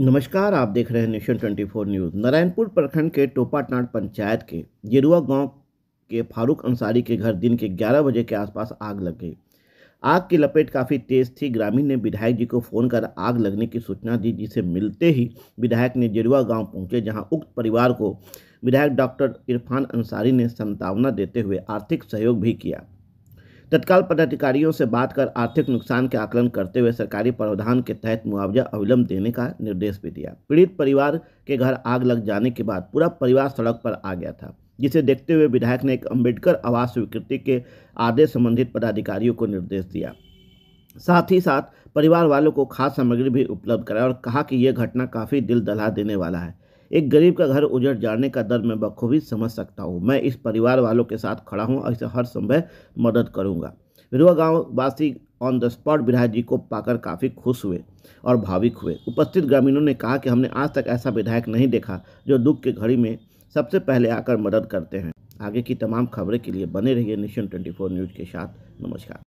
नमस्कार आप देख रहे हैं नेशन 24 न्यूज़ नारायणपुर प्रखंड के टोपाटनाट पंचायत के जेरुआ गांव के फारूक अंसारी के घर दिन के 11 बजे के आसपास आग लग गई आग की लपेट काफ़ी तेज थी ग्रामीण ने विधायक जी को फ़ोन कर आग लगने की सूचना दी जिसे मिलते ही विधायक ने जेरुआ गाँव पहुँचे जहाँ उक्त परिवार को विधायक डॉक्टर इरफान अंसारी ने संतावना देते हुए आर्थिक सहयोग भी किया तत्काल पदाधिकारियों से बात कर आर्थिक नुकसान के आकलन करते हुए सरकारी प्रावधान के तहत मुआवजा अविलंब देने का निर्देश भी दिया पीड़ित परिवार के घर आग लग जाने के बाद पूरा परिवार सड़क पर आ गया था जिसे देखते हुए विधायक ने एक अम्बेडकर आवास स्वीकृति के आदेश संबंधित पदाधिकारियों को निर्देश दिया साथ ही साथ परिवार वालों को खाद्य सामग्री भी उपलब्ध कराया और कहा कि यह घटना काफ़ी दिल दहला देने वाला है एक गरीब का घर उजड़ जाने का दर मैं बखूबी समझ सकता हूँ मैं इस परिवार वालों के साथ खड़ा हूँ और इसे हर संभव मदद करूँगा विधवा गाँव वासी ऑन द स्पॉट विधायक जी को पाकर काफ़ी खुश हुए और भाविक हुए उपस्थित ग्रामीणों ने कहा कि हमने आज तक ऐसा विधायक नहीं देखा जो दुख के घड़ी में सबसे पहले आकर मदद करते हैं आगे की तमाम खबरें के लिए बने रहिए ट्वेंटी फोर न्यूज़ के साथ नमस्कार